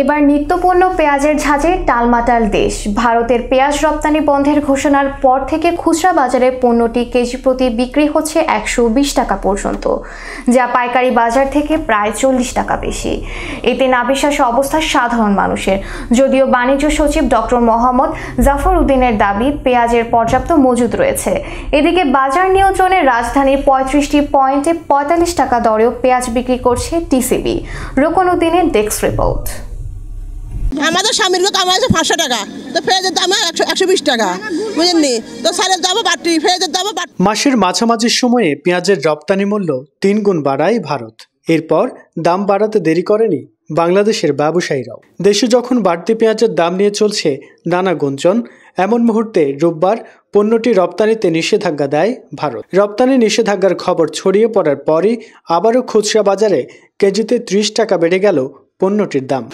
এবার নিত্যপণ্য পেঁয়াজের ঝাঁজে টালমাটাল দেশ ভারতের পেঁয়াজ রপ্তানি বন্ধের ঘোষণার পর থেকে খুচরা বাজারে পণ্যটি কেজি প্রতি বিক্রি হচ্ছে একশো টাকা পর্যন্ত যা পাইকারি বাজার থেকে প্রায় চল্লিশ টাকা বেশি এতে নাবিশ্বাস অবস্থা সাধারণ মানুষের যদিও বাণিজ্য সচিব ডক্টর মোহাম্মদ জাফর উদ্দিনের দাবি পেঁয়াজের পর্যাপ্ত মজুদ রয়েছে এদিকে বাজার নিয়ন্ত্রণে রাজধানীর পঁয়ত্রিশটি পয়েন্টে পঁয়তাল্লিশ টাকা দরেও পেঁয়াজ বিক্রি করছে টিসিবি রোকন উদ্দিনের ডেস্ক রিপোর্ট আমাদের স্বামীর লোক আমার আছে পাঁচশো টাকা তো ফেজের দাম একশো একশো বিশ টাকা বুঝেননি তো সারের দামও বাড়তি ফেজের দামও বাড়তি মাসের মাঝামাঝির সময়ে পেঁয়াজের রপ্তানি মূল্য তিন গুণ বাড়ায় ভারত এরপর দাম বাড়াতে দেরি করেনি বাংলাদেশের ব্যবসায়ীরাও দেশে যখন বাড়তি পেঁয়াজের দাম নিয়ে চলছে নানা গুঞ্জন এমন মুহূর্তে রোববার পণ্যটি রপ্তানিতে নিষেধাজ্ঞা দেয় ভারত রপ্তানি নিষেধাজ্ঞার খবর ছড়িয়ে পড়ার পরই আবারও খুচরা বাজারে কেজিতে ত্রিশ টাকা বেড়ে গেল পণ্যটির দাম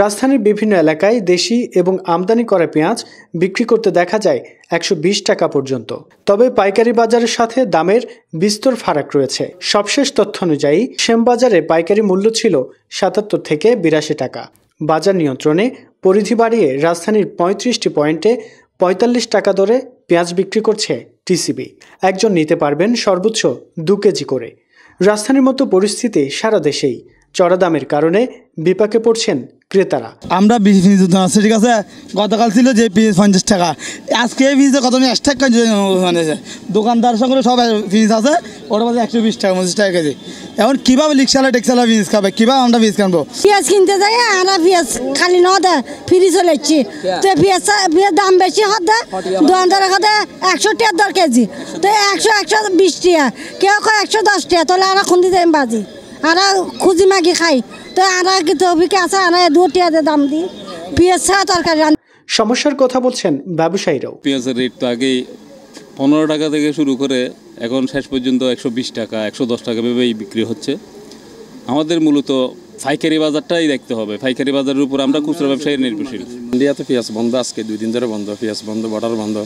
রাজধানীর বিভিন্ন এলাকায় দেশি এবং আমদানি করা পেঁয়াজ বিক্রি করতে দেখা যায় একশো টাকা পর্যন্ত তবে পাইকারি বাজারের সাথে দামের বিস্তর ফারাক রয়েছে সবশেষ তথ্য অনুযায়ী শ্যামবাজারে পাইকারি মূল্য ছিল সাতাত্তর থেকে বিরাশি টাকা বাজার নিয়ন্ত্রণে পরিধি বাড়িয়ে রাজধানীর পঁয়ত্রিশটি পয়েন্টে পঁয়তাল্লিশ টাকা দরে পেঁয়াজ বিক্রি করছে টিসিবি একজন নিতে পারবেন সর্বোচ্চ দু কেজি করে রাজধানীর মতো পরিস্থিতি সারা দেশেই চড়া দামের কারণে বিপাকে পড়ছেন ক্রেতারা আমরা বিশ ফিজ আছে ঠিক আছে গতকাল ছিল যে পিস পঞ্চাশ টাকা আজকে এই ফিজে কত নিয়ে টাকা মানে দোকানদার সঙ্গে সব ফিজ আছে ওটা বলছে একশো বিশ টাকা পঁচিশ টাকা কেজি এখন কীভাবে লিকশালা টেক্সালা ফিজ খাবে কীভাবে আমরা ফিজ কানবো পিঁয়াজ কিনতে যাই আর পিঁয়াজ খালি ন দেয় ফিরি চলে যাচ্ছি তো পিঁয়াজ পিঁয়াজ দাম বেশি হতে দোকানদার হতে একশো টাকা দর কেজি তো একশো একশো বিশ টিয়া কেউ কয় একশো দশ টিয়া তাহলে আর খুন্দি যাই বাজি আর খুঁজি মাগি খাই তো আনা কিন্তু অভিকে আছে আনা দুটিয়া দাম দিই পেঁয়াজ ছাড়া তরকারি সমস্যার কথা বলছেন ব্যবসায়ীরাও পেঁয়াজের রেট তো আগেই পনেরো টাকা থেকে শুরু করে এখন শেষ পর্যন্ত একশো বিশ টাকা একশো দশ টাকা ভেবেই বিক্রি হচ্ছে আমাদের মূলত ফাইকারি বাজারটাই দেখতে হবে ফাইকারি বাজারের উপর আমরা খুচরা ব্যবসায়ী নির্ভরশীল ইন্ডিয়াতে পেঁয়াজ বন্ধ আজকে দুই দিন ধরে বন্ধ পেঁয়াজ বন্ধ বর্ডার বন্ধ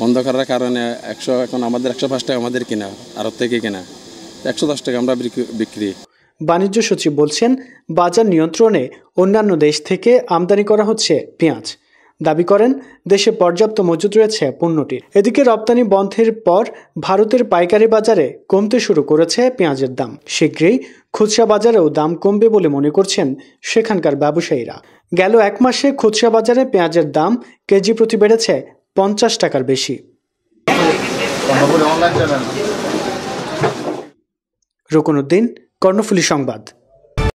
বন্ধ করার কারণে একশো এখন আমাদের একশো পাঁচ টাকা আমাদের কেনা আরব থেকে কেনা একশো দশ টাকা আমরা বিক্রি বাণিজ্য সচিব বলছেন বাজার নিয়ন্ত্রণে অন্যান্য দেশ থেকে আমদানি করা হচ্ছে পেঁয়াজ দাবি করেন দেশে পর্যাপ্ত মজুদ রয়েছে পণ্যটির এদিকে রপ্তানি বন্ধের পর ভারতের পাইকারি বাজারে কমতে শুরু করেছে পেঁয়াজের দাম শীঘ্রই খুচরা বাজারেও দাম কমবে বলে মনে করছেন সেখানকার ব্যবসায়ীরা গেল এক মাসে খুচরা বাজারে পেঁয়াজের দাম কেজি প্রতি বেড়েছে পঞ্চাশ টাকার বেশি রুকনুদ্দিন কর্ণফুলী সংবাদ